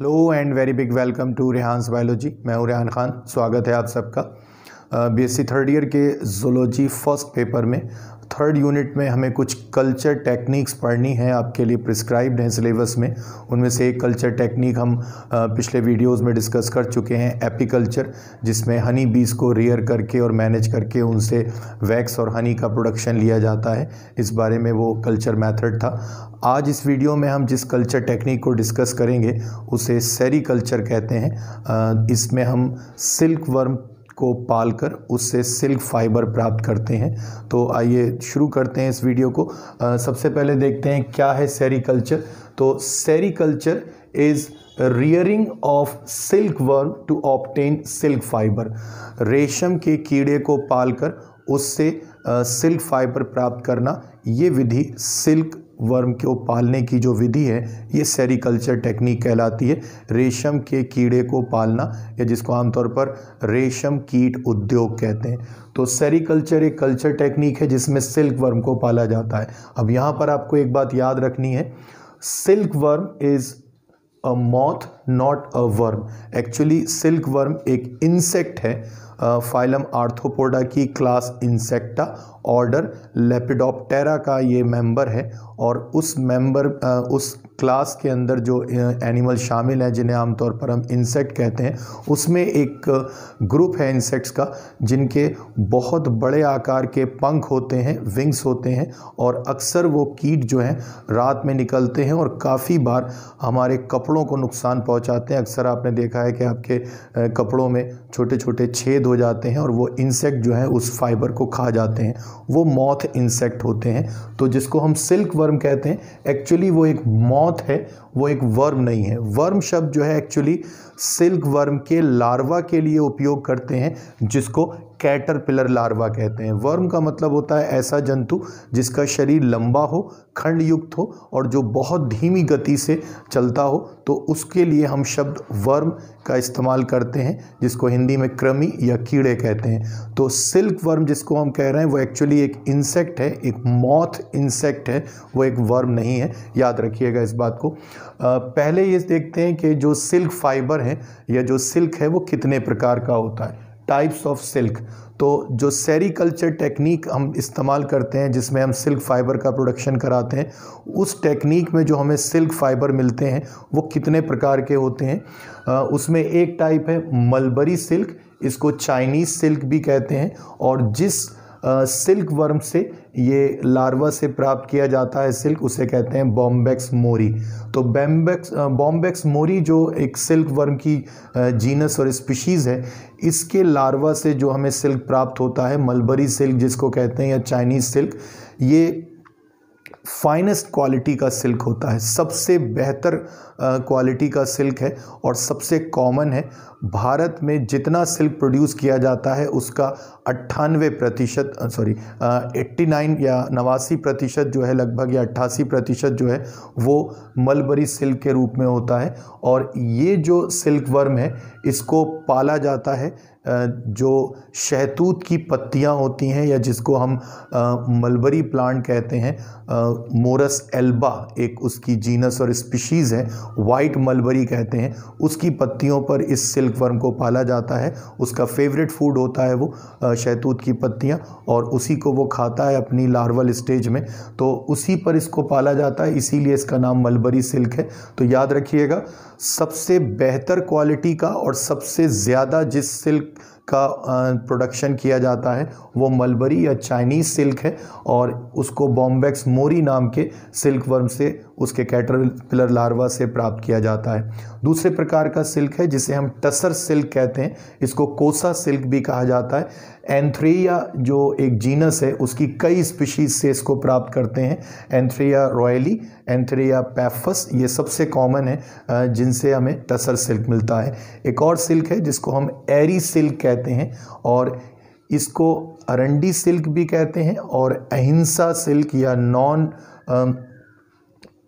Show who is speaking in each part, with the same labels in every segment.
Speaker 1: hello and very big welcome to Rehan's biology मैं हूँ रेहान खान स्वागत है आप सबका बीएससी थर्ड ईयर के जोलॉजी फर्स्ट पेपर में थर्ड यूनिट में हमें कुछ कल्चर टेक्निक्स पढ़नी है आपके लिए प्रिस्क्राइब्ड हैं सिलेबस में उनमें से एक कल्चर टेक्निक हम पिछले वीडियोस में डिस्कस कर चुके हैं एपिकल्चर जिसमें हनी बीज को रियर करके और मैनेज करके उनसे वैक्स और हनी का प्रोडक्शन लिया जाता है इस बारे में वो कल्चर मैथड था आज इस वीडियो में हम जिस कल्चर टेक्निक को डिस्कस करेंगे उसे सेरी कल्चर कहते हैं इसमें हम सिल्क वर्म को पालकर उससे सिल्क फाइबर प्राप्त करते हैं तो आइए शुरू करते हैं इस वीडियो को आ, सबसे पहले देखते हैं क्या है सेरिकल्चर तो sericulture is rearing of silk worm to obtain silk fibre रेशम के कीड़े को पालकर उससे सिल्क फाइबर प्राप्त करना ये विधि सिल्क वर्म को पालने की जो विधि है ये सेरिकल्चर टेक्निक कहलाती है रेशम के कीड़े को पालना या जिसको आमतौर पर रेशम कीट उद्योग कहते हैं तो सेरिकल्चर एक कल्चर टेक्निक है जिसमें सिल्क वर्म को पाला जाता है अब यहाँ पर आपको एक बात याद रखनी है silk worm is a moth not a worm actually silk worm एक इंसेक्ट है फाइलम आर्थोपोडा की क्लास इंसेक्टा ऑर्डर लेपिडोप्टेरा का ये मेंबर है और उस मेंबर उस क्लास के अंदर जो एनिमल शामिल हैं जिन्हें आमतौर पर हम इंसेक्ट कहते हैं उसमें एक ग्रुप है इंसेक्ट्स का जिनके बहुत बड़े आकार के पंख होते हैं विंग्स होते हैं और अक्सर वो कीट जो हैं रात में निकलते हैं और काफ़ी बार हमारे कपड़ों को नुकसान पहुँच बचाव चाहते हैं अक्सर आपने देखा है कि आपके कपड़ों में छोटे छोटे छेद हो जाते हैं और वो इंसेक्ट जो है उस फाइबर को खा जाते हैं वो मौत इंसेक्ट होते हैं तो जिसको हम सिल्क वर्म कहते हैं एक्चुअली वो एक मौत है वो एक वर्म नहीं है वर्म शब्द जो है एक्चुअली सिल्क वर्म के लार्वा के लिए उपयोग करते हैं जिसको कैटरपिलर लार्वा कहते हैं वर्म का मतलब होता है ऐसा जंतु जिसका शरीर लंबा हो खंड युक्त हो और जो बहुत धीमी गति से चलता हो तो उसके लिए हम शब्द वर्म का इस्तेमाल करते हैं जिसको हिंदी में क्रमी या कीड़े कहते हैं तो सिल्क वर्म जिसको हम कह रहे हैं वो एक्चुअली एक इंसेक्ट है एक मॉथ इंसेक्ट है वो एक वर्म नहीं है याद रखिएगा इस बात को आ, पहले ये देखते हैं कि जो सिल्क फाइबर है या जो सिल्क है वो कितने प्रकार का होता है टाइप्स ऑफ सिल्क तो जो सेरिकल्चर टेक्निक हम इस्तेमाल करते हैं जिसमें हम सिल्क फाइबर का प्रोडक्शन कराते हैं उस टेक्निक में जो हमें सिल्क फाइबर मिलते हैं वो कितने प्रकार के होते हैं आ, उसमें एक टाइप है मलबरी सिल्क इसको चाइनीज़ सिल्क भी कहते हैं और जिस सिल्क वर्म से ये लार्वा से प्राप्त किया जाता है सिल्क उसे कहते हैं बॉम्बेक्स मोरी तो बैम्बेक्स बॉम्बेक्स मोरी जो एक सिल्क वर्म की जीनस और स्पीशीज़ है इसके लार्वा से जो हमें सिल्क प्राप्त होता है मलबरी सिल्क जिसको कहते हैं या चाइनीज़ सिल्क ये फाइनेस्ट क्वालिटी का सिल्क होता है सबसे बेहतर क्वालिटी का सिल्क है और सबसे कॉमन है भारत में जितना सिल्क प्रोड्यूस किया जाता है उसका अट्ठानवे प्रतिशत सॉरी एट्टी नाइन या नवासी प्रतिशत जो है लगभग या अट्ठासी प्रतिशत जो है वो मलबरी सिल्क के रूप में होता है और ये जो सिल्क वर्म है इसको पाला जाता है जो शहतूत की पत्तियां होती हैं या जिसको हम मलबरी प्लांट कहते हैं मोरस एल्बा एक उसकी जीनस और स्पीशीज़ है वाइट मलबरी कहते हैं उसकी पत्तियों पर इस सिल्क वर्म को पाला जाता है उसका फेवरेट फूड होता है वो शहतूत की पत्तियाँ और उसी को वो खाता है अपनी लार्वल स्टेज में तो उसी पर इसको पाला जाता है इसीलिए इसका नाम मलबरी सिल्क है तो याद रखिएगा सबसे बेहतर क्वालिटी का और सबसे ज़्यादा जिस सिल्क का प्रोडक्शन किया जाता है वो मलबरी या चाइनीज़ सिल्क है और उसको बॉम्बेक्स मोरी नाम के सिल्क वर्म से उसके कैटरपिलर लार्वा से प्राप्त किया जाता है दूसरे प्रकार का सिल्क है जिसे हम टसर सिल्क कहते हैं इसको कोसा सिल्क भी कहा जाता है एंथ्रेया जो एक जीनस है उसकी कई स्पीशीज से इसको प्राप्त करते हैं एंथ्रेया रॉयली एंथ्रेया पैफस ये सबसे कॉमन है जिनसे हमें टसर सिल्क मिलता है एक और सिल्क है जिसको हम एरी सिल्क कहते हैं और इसको अरंडी सिल्क भी कहते हैं और अहिंसा सिल्क या नॉन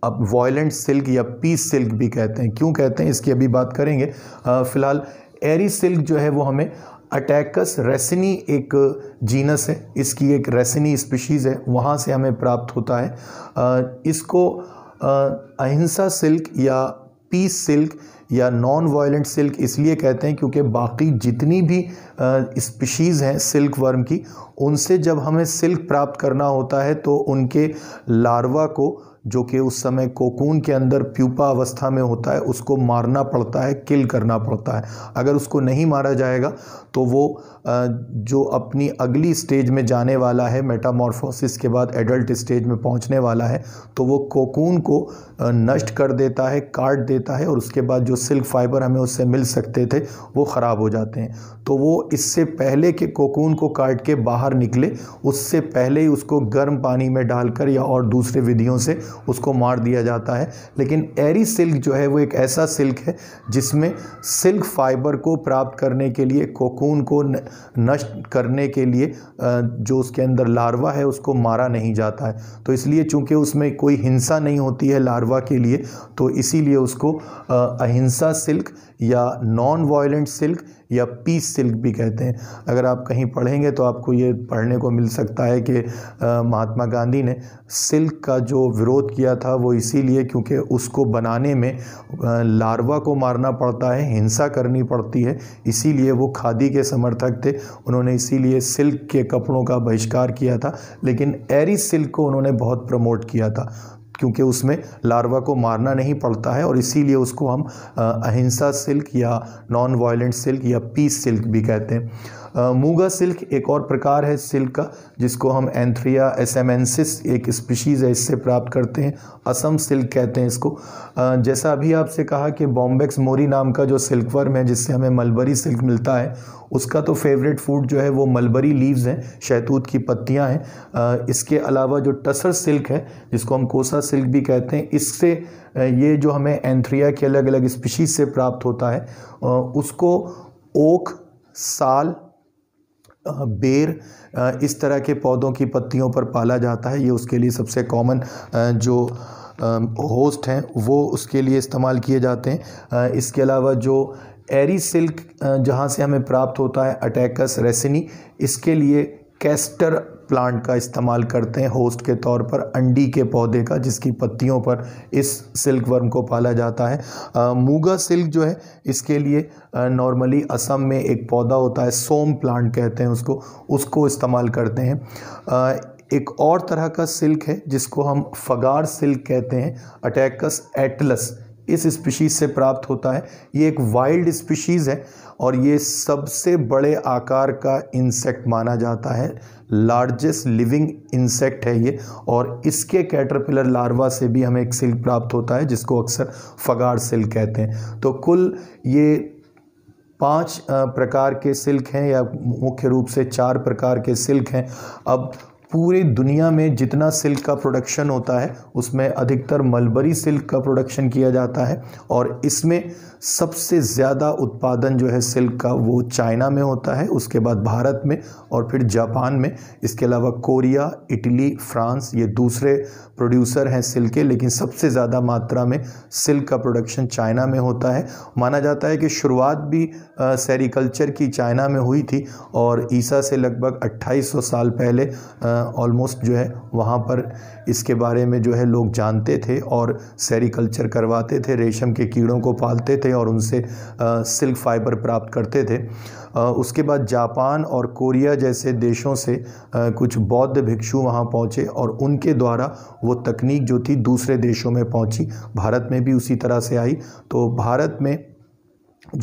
Speaker 1: अब वॉयलेंट सिल्क या पीस सिल्क भी कहते हैं क्यों कहते हैं इसकी अभी बात करेंगे फ़िलहाल एरी सिल्क जो है वो हमें अटैकस रेसिनी एक जीनस है इसकी एक रेसिनी स्पीशीज़ है वहाँ से हमें प्राप्त होता है इसको अहिंसा सिल्क या पीस सिल्क या नॉन वायलेंट सिल्क इसलिए कहते हैं क्योंकि बाकी जितनी भी स्पीशीज़ हैं सिल्क वर्म की उनसे जब हमें सिल्क प्राप्त करना होता है तो उनके लार्वा को जो कि उस समय कोकून के अंदर प्यूपा अवस्था में होता है उसको मारना पड़ता है किल करना पड़ता है अगर उसको नहीं मारा जाएगा तो वो जो अपनी अगली स्टेज में जाने वाला है मेटामॉर्फोसिस के बाद एडल्ट स्टेज में पहुंचने वाला है तो वो कोकून को नष्ट कर देता है काट देता है और उसके बाद जो सिल्क फाइबर हमें उससे मिल सकते थे वो ख़राब हो जाते हैं तो वो इससे पहले के कोकून को काट के बाहर निकले उससे पहले ही उसको गर्म पानी में डालकर या और दूसरे विधियों से उसको मार दिया जाता है लेकिन एरी सिल्क जो है वो एक ऐसा सिल्क है जिसमें सिल्क फाइबर को प्राप्त करने के लिए कोकून को नष्ट करने के लिए जो उसके अंदर लार्वा है उसको मारा नहीं जाता है तो इसलिए चूंकि उसमें कोई हिंसा नहीं होती है लार्वा के लिए तो इसीलिए उसको अहिंसा सिल्क या नॉन वायलेंट सिल्क या पीस सिल्क भी कहते हैं अगर आप कहीं पढ़ेंगे तो आपको ये पढ़ने को मिल सकता है कि महात्मा गांधी ने सिल्क का जो विरोध किया था वो इसीलिए क्योंकि उसको बनाने में लार्वा को मारना पड़ता है हिंसा करनी पड़ती है इसीलिए वो खादी के समर्थक थे उन्होंने इसीलिए सिल्क के कपड़ों का बहिष्कार किया था लेकिन एरी सिल्क को उन्होंने बहुत प्रमोट किया था क्योंकि उसमें लार्वा को मारना नहीं पड़ता है और इसीलिए उसको हम अहिंसा सिल्क या नॉन वायलेंट सिल्क या पीस सिल्क भी कहते हैं मूगा सिल्क एक और प्रकार है सिल्क का जिसको हम एंथ्रिया एसेमेंसिस एक स्पीशीज़ है इससे प्राप्त करते हैं असम सिल्क कहते हैं इसको जैसा अभी आपसे कहा कि बॉम्बेक्स मोरी नाम का जो सिल्कवर्म है जिससे हमें मलबरी सिल्क मिलता है उसका तो फेवरेट फूड जो है वो मलबरी लीव्स हैं शहतूत की पत्तियां हैं इसके अलावा जो टसर सिल्क है जिसको हम कोसा सिल्क भी कहते हैं इससे ये जो हमें एंथ्रिया के अलग अलग स्पीशीज़ से प्राप्त होता है उसको ओक साल बेर इस तरह के पौधों की पत्तियों पर पाला जाता है ये उसके लिए सबसे कॉमन जो होस्ट हैं वो उसके लिए इस्तेमाल किए जाते हैं इसके अलावा जो एरी सिल्क जहाँ से हमें प्राप्त होता है अटैकस रेसिनी इसके लिए कैस्टर प्लांट का इस्तेमाल करते हैं होस्ट के तौर पर अंडी के पौधे का जिसकी पत्तियों पर इस सिल्क वर्म को पाला जाता है मूगा सिल्क जो है इसके लिए नॉर्मली असम में एक पौधा होता है सोम प्लांट कहते हैं उसको उसको इस्तेमाल करते हैं आ, एक और तरह का सिल्क है जिसको हम फगार सिल्क कहते हैं अटैकस एटलस इस स्पीशीज़ से प्राप्त होता है ये एक वाइल्ड स्पीशीज़ है और ये सबसे बड़े आकार का इंसेक्ट माना जाता है लार्जेस्ट लिविंग इंसेक्ट है ये और इसके कैटरपिलर लार्वा से भी हमें एक सिल्क प्राप्त होता है जिसको अक्सर फगाड़ सिल्क कहते हैं तो कुल ये पांच प्रकार के सिल्क हैं या मुख्य रूप से चार प्रकार के सिल्क हैं अब पूरे दुनिया में जितना सिल्क का प्रोडक्शन होता है उसमें अधिकतर मलबरी सिल्क का प्रोडक्शन किया जाता है और इसमें सबसे ज़्यादा उत्पादन जो है सिल्क का वो चाइना में होता है उसके बाद भारत में और फिर जापान में इसके अलावा कोरिया इटली फ्रांस ये दूसरे प्रोड्यूसर हैं सिल्क के लेकिन सबसे ज़्यादा मात्रा में सिल्क का प्रोडक्शन चाइना में होता है माना जाता है कि शुरुआत भी सेरिकल्चर की चाइना में हुई थी और ईसा से लगभग 2800 साल पहले ऑलमोस्ट जो है वहाँ पर इसके बारे में जो है लोग जानते थे और सेरिकल्चर करवाते थे रेशम के कीड़ों को पालते थे थे और उनसे सिल्क फाइबर प्राप्त करते थे उसके बाद जापान और कोरिया जैसे देशों से कुछ बौद्ध भिक्षु वहाँ पहुँचे और उनके द्वारा वो तकनीक जो थी दूसरे देशों में पहुँची भारत में भी उसी तरह से आई तो भारत में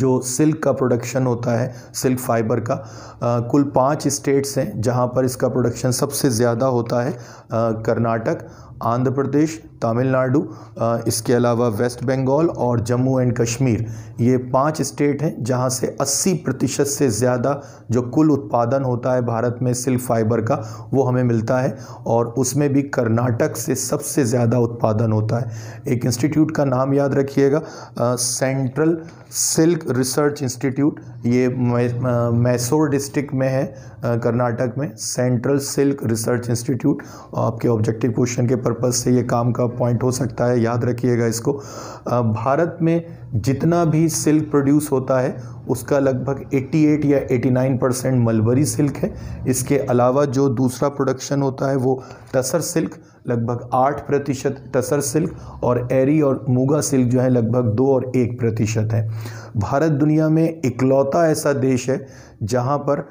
Speaker 1: जो सिल्क का प्रोडक्शन होता है सिल्क फाइबर का आ, कुल पांच स्टेट्स हैं जहां पर इसका प्रोडक्शन सबसे ज़्यादा होता है कर्नाटक आंध्र प्रदेश तमिलनाडु इसके अलावा वेस्ट बंगाल और जम्मू एंड कश्मीर ये पांच स्टेट हैं जहां से 80 प्रतिशत से ज़्यादा जो कुल उत्पादन होता है भारत में सिल्क फाइबर का वो हमें मिलता है और उसमें भी कर्नाटक से सबसे ज़्यादा उत्पादन होता है एक इंस्टीट्यूट का नाम याद रखिएगा सेंट्रल सिल्क रिसर्च इंस्टीट्यूट ये मैसूर डिस्ट्रिक्ट में है कर्नाटक में सेंट्रल सिल्क रिसर्च इंस्टीट्यूट आपके ऑब्जेक्टिव क्वेश्चन के पर्पज़ से ये काम का पॉइंट हो सकता है याद रखिएगा इसको भारत में जितना भी सिल्क प्रोड्यूस होता है उसका लगभग 88 या 89 परसेंट मलबरी सिल्क है इसके अलावा जो दूसरा प्रोडक्शन होता है वो टसर सिल्क लगभग 8 प्रतिशत टसर सिल्क और एरी और मूगा सिल्क जो है लगभग दो और एक प्रतिशत है भारत दुनिया में इकलौता ऐसा देश है जहाँ पर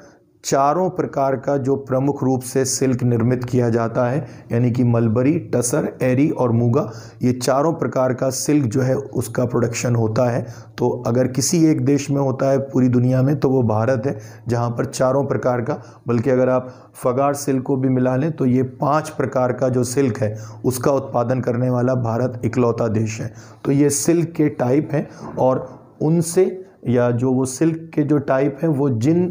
Speaker 1: चारों प्रकार का जो प्रमुख रूप से सिल्क निर्मित किया जाता है यानी कि मलबरी टसर एरी और मूगा ये चारों प्रकार का सिल्क जो है उसका प्रोडक्शन होता है तो अगर किसी एक देश में होता है पूरी दुनिया में तो वो भारत है जहाँ पर चारों प्रकार का बल्कि अगर आप फगार सिल्क को भी मिला लें तो ये पाँच प्रकार का जो सिल्क है उसका उत्पादन करने वाला भारत इकलौता देश है तो ये सिल्क के टाइप हैं और उनसे या जो वो सिल्क के जो टाइप हैं वो जिन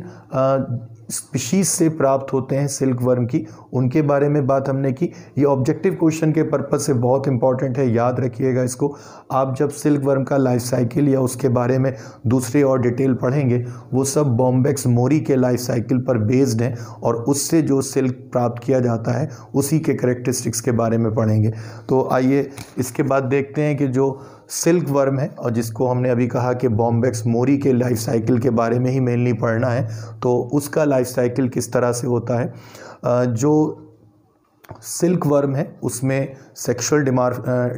Speaker 1: स्पीशीज से प्राप्त होते हैं सिल्क वर्म की उनके बारे में बात हमने की ये ऑब्जेक्टिव क्वेश्चन के पर्पज से बहुत इंपॉर्टेंट है याद रखिएगा इसको आप जब सिल्क वर्म का लाइफ साइकिल या उसके बारे में दूसरे और डिटेल पढ़ेंगे वो सब बॉम्बेक्स मोरी के लाइफ साइकिल पर बेस्ड हैं और उससे जो सिल्क प्राप्त किया जाता है उसी के करेक्टरिस्टिक्स के बारे में पढ़ेंगे तो आइए इसके बाद देखते हैं कि जो सिल्क वर्म है और जिसको हमने अभी कहा कि बॉम्बेक्स मोरी के लाइफ साइकिल के बारे में ही मेनली पढ़ना है तो उसका लाइफ साइकिल किस तरह से होता है जो सिल्क वर्म है उसमें सेक्सुअल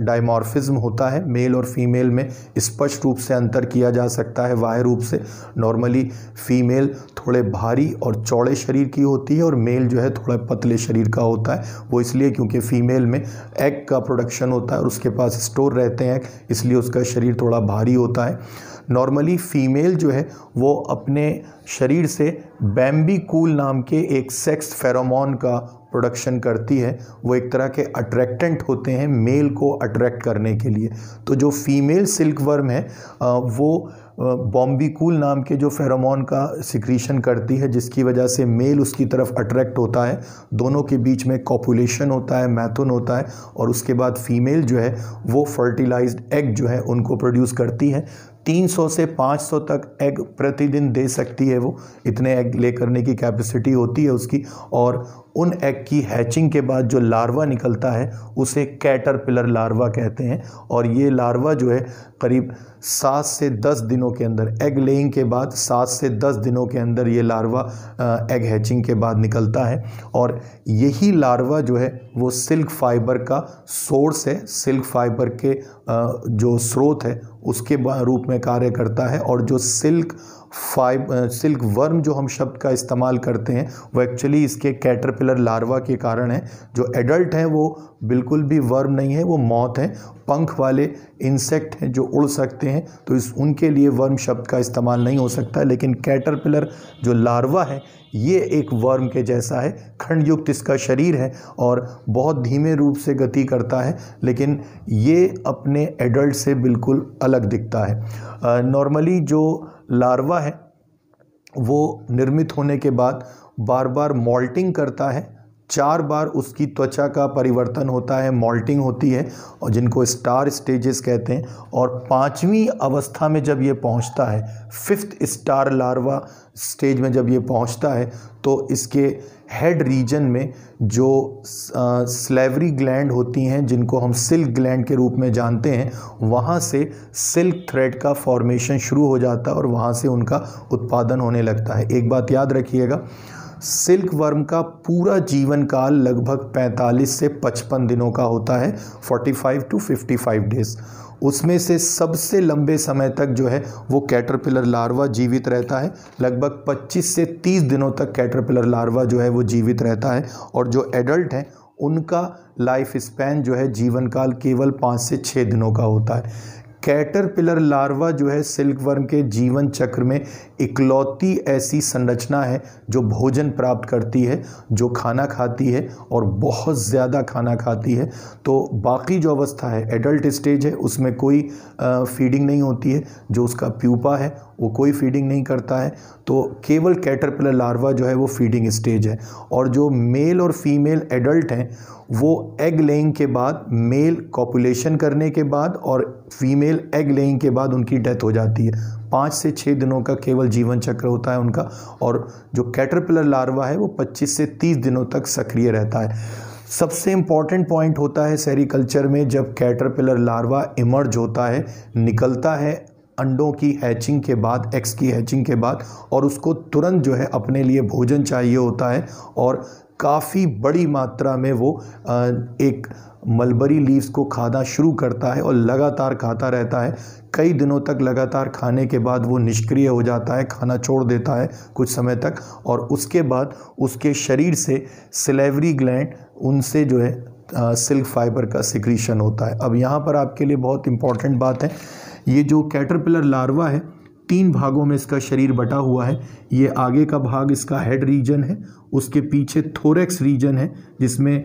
Speaker 1: डायमॉर्फिज्म होता है मेल और फीमेल में स्पष्ट रूप से अंतर किया जा सकता है वाह्य रूप से नॉर्मली फीमेल थोड़े भारी और चौड़े शरीर की होती है और मेल जो है थोड़ा पतले शरीर का होता है वो इसलिए क्योंकि फीमेल में एग का प्रोडक्शन होता है और उसके पास स्टोर रहते हैं इसलिए उसका शरीर थोड़ा भारी होता है नॉर्मली फीमेल जो है वो अपने शरीर से बैम्बी कूल नाम के एक सेक्स फेरोमोन का प्रोडक्शन करती है वो एक तरह के अट्रैक्टेंट होते हैं मेल को अट्रैक्ट करने के लिए तो जो फीमेल सिल्क वर्म है वो बॉम्बिकूल नाम के जो फेरोमोन का सिक्रीशन करती है जिसकी वजह से मेल उसकी तरफ अट्रैक्ट होता है दोनों के बीच में कॉपुलेशन होता है मैथुन होता है और उसके बाद फीमेल जो है वो फर्टिलाइज्ड एग जो है उनको प्रोड्यूस करती है 300 से 500 तक एग प्रतिदिन दे सकती है वो इतने एग ले करने की कैपेसिटी होती है उसकी और उन एग की हैचिंग के बाद जो लार्वा निकलता है उसे कैटरपिलर लार्वा कहते हैं और ये लार्वा जो है करीब सात से दस दिनों के अंदर एग लेइंग के बाद सात से दस दिनों के अंदर ये लार्वा एग हैचिंग के बाद निकलता है और यही लार्वा जो है वो सिल्क फाइबर का सोर्स है सिल्क फाइबर के जो स्रोत है उसके रूप में कार्य करता है और जो सिल्क फाइब सिल्क वर्म जो हम शब्द का इस्तेमाल करते हैं वो एक्चुअली इसके कैटरपिलर लार्वा के कारण है जो एडल्ट हैं वो बिल्कुल भी वर्म नहीं है वो मौत है पंख वाले इंसेक्ट हैं जो उड़ सकते हैं तो इस उनके लिए वर्म शब्द का इस्तेमाल नहीं हो सकता लेकिन कैटरपिलर जो लार्वा है ये एक वर्म के जैसा है खंडयुक्त इसका शरीर है और बहुत धीमे रूप से गति करता है लेकिन ये अपने एडल्ट से बिल्कुल अलग दिखता है नॉर्मली जो लार्वा है वो निर्मित होने के बाद बार बार मॉल्टिंग करता है चार बार उसकी त्वचा का परिवर्तन होता है मॉल्टिंग होती है और जिनको स्टार स्टेजेस कहते हैं और पांचवी अवस्था में जब ये पहुंचता है फिफ्थ स्टार लार्वा स्टेज में जब ये पहुंचता है तो इसके हेड रीजन में जो स्लेवरी ग्लैंड होती हैं जिनको हम सिल्क ग्लैंड के रूप में जानते हैं वहाँ से सिल्क थ्रेड का फॉर्मेशन शुरू हो जाता है और वहाँ से उनका उत्पादन होने लगता है एक बात याद रखिएगा सिल्क वर्म का पूरा जीवन काल लगभग 45 से 55 दिनों का होता है 45 टू फिफ्टी डेज़ उसमें से सबसे लंबे समय तक जो है वो कैटरपिलर लार्वा जीवित रहता है लगभग 25 से 30 दिनों तक कैटरपिलर लार्वा जो है वो जीवित रहता है और जो एडल्ट हैं उनका लाइफ स्पैन जो है जीवन काल केवल पाँच से छः दिनों का होता है कैटरपिलर लार्वा जो है सिल्कवर्म के जीवन चक्र में इकलौती ऐसी संरचना है जो भोजन प्राप्त करती है जो खाना खाती है और बहुत ज़्यादा खाना खाती है तो बाकी जो अवस्था है एडल्ट स्टेज है उसमें कोई आ, फीडिंग नहीं होती है जो उसका प्यूपा है वो कोई फीडिंग नहीं करता है तो केवल कैटरपिलर लार्वा जो है वो फीडिंग स्टेज है और जो मेल और फीमेल एडल्ट हैं वो एग लेइंग के बाद मेल कॉपुलेशन करने के बाद और फीमेल एग लेइंग के बाद उनकी डेथ हो जाती है पाँच से छः दिनों का केवल जीवन चक्र होता है उनका और जो कैटरपिलर लार्वा है वो पच्चीस से तीस दिनों तक सक्रिय रहता है सबसे इम्पॉर्टेंट पॉइंट होता है सेरिकल्चर में जब कैटरपिलर लार्वा इमर्ज होता है निकलता है अंडों की हैचिंग के बाद एक्स की हैचिंग के बाद और उसको तुरंत जो है अपने लिए भोजन चाहिए होता है और काफ़ी बड़ी मात्रा में वो एक मलबरी लीव्स को खाना शुरू करता है और लगातार खाता रहता है कई दिनों तक लगातार खाने के बाद वो निष्क्रिय हो जाता है खाना छोड़ देता है कुछ समय तक और उसके बाद उसके शरीर से सिलेवरी ग्लैंड उनसे जो है सिल्क फाइबर का सिक्रीशन होता है अब यहाँ पर आपके लिए बहुत इंपॉर्टेंट बात है ये जो कैटरपिलर लार्वा है तीन भागों में इसका शरीर बटा हुआ है ये आगे का भाग इसका हेड रीजन है उसके पीछे थोरेक्स रीजन है जिसमें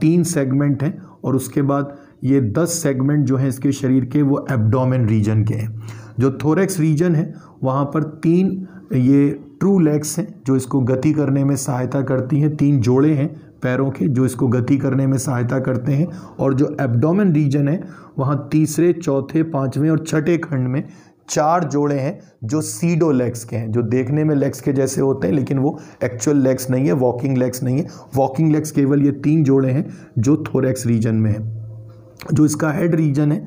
Speaker 1: तीन सेगमेंट हैं और उसके बाद ये दस सेगमेंट जो हैं इसके शरीर के वो एब्डोमेन रीजन के हैं जो थोरेक्स रीजन है वहाँ पर तीन ये ट्रू लेग्स हैं जो इसको गति करने में सहायता करती हैं तीन जोड़े हैं पैरों के जो इसको गति करने में सहायता करते हैं और जो एब्डोमेन रीजन है वहाँ तीसरे चौथे पाँचवें और छठे खंड में चार जोड़े हैं जो सीडो लेग्स के हैं जो देखने में लेग्स के जैसे होते हैं लेकिन वो एक्चुअल लेग्स नहीं है वॉकिंग लेग्स नहीं है वॉकिंग लेग्स केवल ये तीन जोड़े हैं जो थोरेक्स रीजन में है जो इसका हेड रीजन है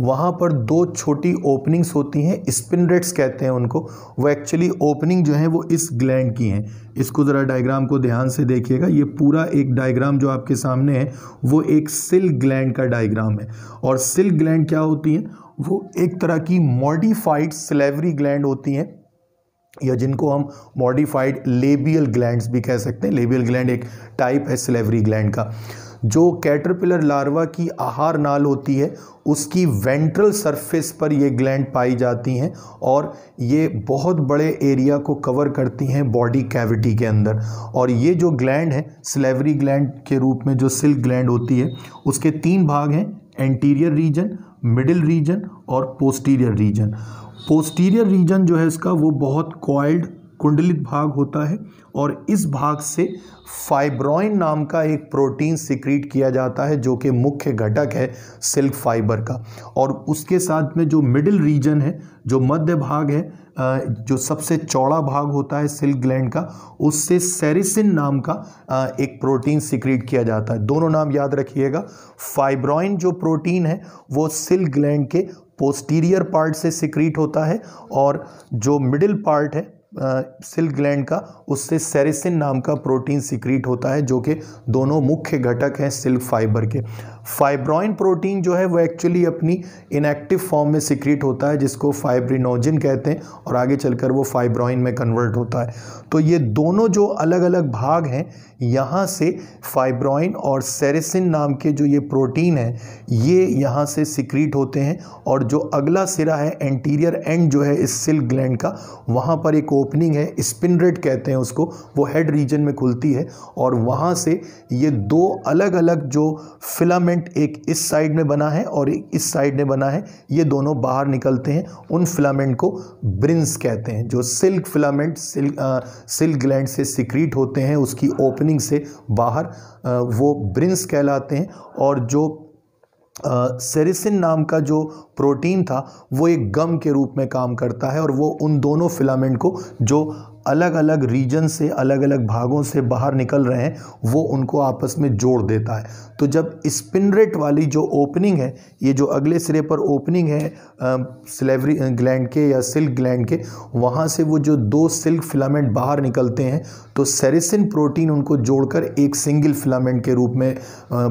Speaker 1: वहाँ पर दो छोटी ओपनिंग्स होती हैं स्पिनरेट्स कहते हैं उनको वो एक्चुअली ओपनिंग जो है वो इस ग्लैंड की हैं इसको ज़रा डायग्राम को ध्यान से देखिएगा ये पूरा एक डायग्राम जो आपके सामने है वो एक सिल्क ग्लैंड का डायग्राम है और सिल्क ग्लैंड क्या होती है वो एक तरह की मॉडिफाइड सिलेवरी ग्लैंड होती हैं या जिनको हम मॉडिफाइड लेबियल ग्लैंड्स भी कह सकते हैं लेबियल ग्लैंड एक टाइप है सिलेवरी ग्लैंड का जो कैटरपिलर लार्वा की आहार नाल होती है उसकी वेंट्रल सरफेस पर ये ग्लैंड पाई जाती हैं और ये बहुत बड़े एरिया को कवर करती हैं बॉडी कैविटी के अंदर और ये जो ग्लैंड है स्लेवरी ग्लैंड के रूप में जो सिल्क ग्लैंड होती है उसके तीन भाग हैं एंटीरियर रीजन मिडिल रीजन और पोस्टीरियर रीजन पोस्टीरियर रीजन जो है इसका वो बहुत कॉइल्ड कुंडलित भाग होता है और इस भाग से फाइब्रॉइन नाम का एक प्रोटीन सिक्रीट किया जाता है जो कि मुख्य घटक है सिल्क फाइबर का और उसके साथ में जो मिडिल रीजन है जो मध्य भाग है जो सबसे चौड़ा भाग होता है सिल्क ग्लैंड का उससे सेरिसिन नाम का एक प्रोटीन सिक्रीट किया जाता है दोनों नाम याद रखिएगा फाइब्रॉइन जो प्रोटीन है वो सिल्क ग्लैंड के पोस्टीरियर पार्ट से सिक्रीट होता है और जो मिडिल पार्ट है सिल्क ग्लैंड का उससे सेरेसिन नाम का प्रोटीन सिक्रीट होता है जो कि दोनों मुख्य घटक हैं सिल्क फाइबर के फाइब्रॉइन प्रोटीन जो है वो एक्चुअली अपनी इनएक्टिव फॉर्म में सिक्रीट होता है जिसको फाइब्रिनोजिन कहते हैं और आगे चलकर वो फाइब्रॉइन में कन्वर्ट होता है तो ये दोनों जो अलग अलग भाग हैं यहाँ से फाइब्रॉइन और सेरेसिन नाम के जो ये प्रोटीन है ये यहाँ से सिक्रीट होते हैं और जो अगला सिरा है एंटीरियर एंड जो है इस सिल्क ग्लैंड का वहाँ पर एक ओपनिंग है स्पिनरेट कहते हैं उसको वो हेड रीजन में खुलती है और वहाँ से ये दो अलग अलग जो फिलामेंट फिलामेंट एक इस साइड में बना है और एक इस साइड में बना है ये दोनों बाहर निकलते हैं उन फिलामेंट को ब्रिंस कहते हैं जो silk filament silk ah, silk gland से सिक्रीट होते हैं उसकी ओपनिंग से बाहर आ, वो ब्रिंस कहलाते हैं और जो सेरिसिन uh, नाम का जो प्रोटीन था वो एक गम के रूप में काम करता है और वो उन दोनों फिलामेंट को जो अलग अलग रीजन से अलग अलग भागों से बाहर निकल रहे हैं वो उनको आपस में जोड़ देता है तो जब स्पिन रेट वाली जो ओपनिंग है ये जो अगले सिरे पर ओपनिंग है सिलेवरी ग्लैंड के या सिल्क ग्लैंड के वहाँ से वो जो दो सिल्क फिलामेंट बाहर निकलते हैं तो सेरेसिन प्रोटीन उनको जोड़कर एक सिंगल फिलामेंट के रूप में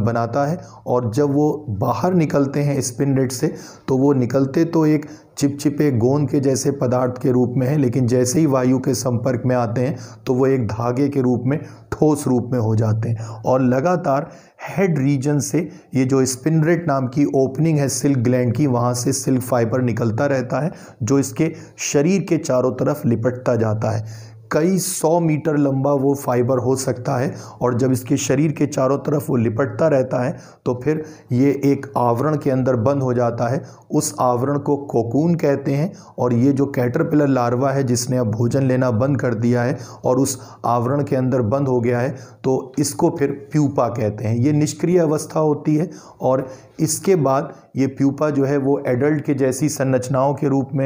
Speaker 1: बनाता है और जब वो बाहर निकलते हैं स्पिन रेट से तो वो निकलते तो एक चिपचिपे गोंद के जैसे पदार्थ के रूप में है लेकिन जैसे ही वायु के संपर्क में आते हैं तो वो एक धागे के रूप में ठोस रूप में हो जाते हैं और लगातार हेड रीजन से ये जो स्पिनरेट नाम की ओपनिंग है सिल्क ग्लैंड की वहाँ से सिल्क फाइबर निकलता रहता है जो इसके शरीर के चारों तरफ लिपटता जाता है कई सौ मीटर लंबा वो फाइबर हो सकता है और जब इसके शरीर के चारों तरफ वो लिपटता रहता है तो फिर ये एक आवरण के अंदर बंद हो जाता है उस आवरण को कोकून कहते हैं और ये जो कैटरपिलर लार्वा है जिसने अब भोजन लेना बंद कर दिया है और उस आवरण के अंदर बंद हो गया है तो इसको फिर प्यूपा कहते हैं ये निष्क्रिय अवस्था होती है और इसके बाद ये प्यूपा जो है वो एडल्ट के जैसी संरचनाओं के रूप में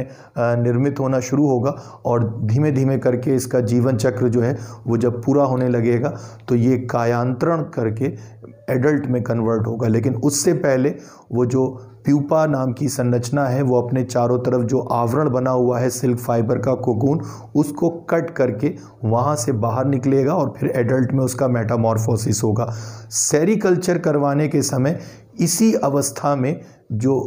Speaker 1: निर्मित होना शुरू होगा और धीमे धीमे करके इसका जीवन चक्र जो है वो जब पूरा होने लगेगा तो ये कायांतरण करके एडल्ट में कन्वर्ट होगा लेकिन उससे पहले वो जो प्यूपा नाम की संरचना है वो अपने चारों तरफ जो आवरण बना हुआ है सिल्क फाइबर का कोकून उसको कट करके वहाँ से बाहर निकलेगा और फिर एडल्ट में उसका मेटामॉर्फोसिस होगा सेरिकल्चर करवाने के समय इसी अवस्था में जो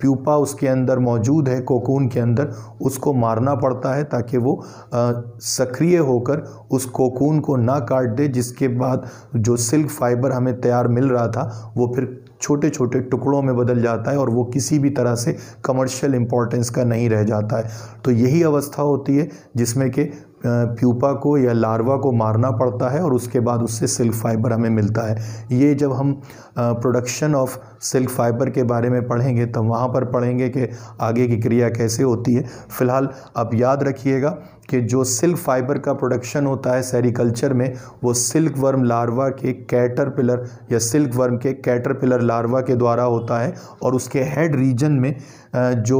Speaker 1: प्यूपा उसके अंदर मौजूद है कोकून के अंदर उसको मारना पड़ता है ताकि वो सक्रिय होकर उस कोकून को ना काट दे जिसके बाद जो सिल्क फाइबर हमें तैयार मिल रहा था वो फिर छोटे छोटे टुकड़ों में बदल जाता है और वो किसी भी तरह से कमर्शियल इम्पोर्टेंस का नहीं रह जाता है तो यही अवस्था होती है जिसमें कि प्यूपा को या लार्वा को मारना पड़ता है और उसके बाद उससे सिल्क फाइबर हमें मिलता है ये जब हम प्रोडक्शन ऑफ सिल्क फाइबर के बारे में पढ़ेंगे तो वहाँ पर पढ़ेंगे कि आगे की क्रिया कैसे होती है फ़िलहाल आप याद रखिएगा कि जो सिल्क फाइबर का प्रोडक्शन होता है सेरिकल्चर में वो सिल्क वर्म लार्वा के कैटरपिलर या सिल्क वर्म के कैटरपिलर लार्वा के द्वारा होता है और उसके हेड रीजन में जो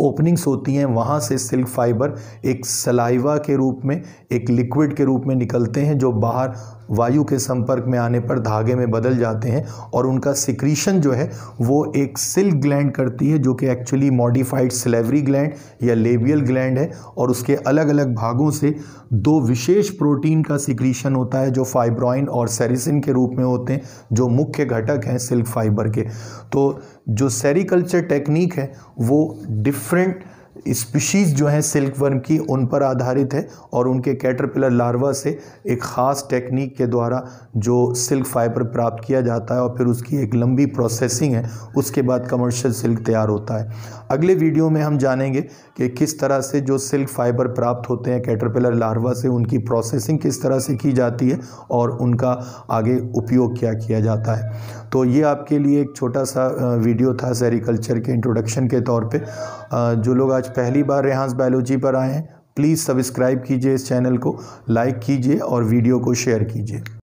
Speaker 1: ओपनिंग्स होती हैं वहाँ से सिल्क फाइबर एक सलाइवा के रूप में एक लिक्विड के रूप में निकलते हैं जो बाहर वायु के संपर्क में आने पर धागे में बदल जाते हैं और उनका सिक्रीशन जो है वो एक सिल्क ग्लैंड करती है जो कि एक्चुअली मॉडिफाइड सिलेवरी ग्लैंड या लेबियल ग्लैंड है और उसके अलग अलग भागों से दो विशेष प्रोटीन का सिक्रीशन होता है जो फाइब्रॉइन और सेरिसिन के रूप में होते हैं जो मुख्य घटक हैं सिल्क फाइबर के तो जो सेरिकल्चर टेक्निक है वो डिफरेंट स्पीशीज़ जो हैं सिल्क वर्म की उन पर आधारित है और उनके कैटरपिलर लार्वा से एक ख़ास टेक्निक के द्वारा जो सिल्क फाइबर प्राप्त किया जाता है और फिर उसकी एक लंबी प्रोसेसिंग है उसके बाद कमर्शियल सिल्क तैयार होता है अगले वीडियो में हम जानेंगे कि किस तरह से जो सिल्क फाइबर प्राप्त होते हैं कैटरपिलर लार्वा से उनकी प्रोसेसिंग किस तरह से की जाती है और उनका आगे उपयोग क्या किया जाता है तो ये आपके लिए एक छोटा सा वीडियो था सेरिकल्चर के इंट्रोडक्शन के तौर पर जो लोग आज पहली बार रेहांस बायोलॉजी पर आए हैं प्लीज़ सब्सक्राइब कीजिए इस चैनल को लाइक कीजिए और वीडियो को शेयर कीजिए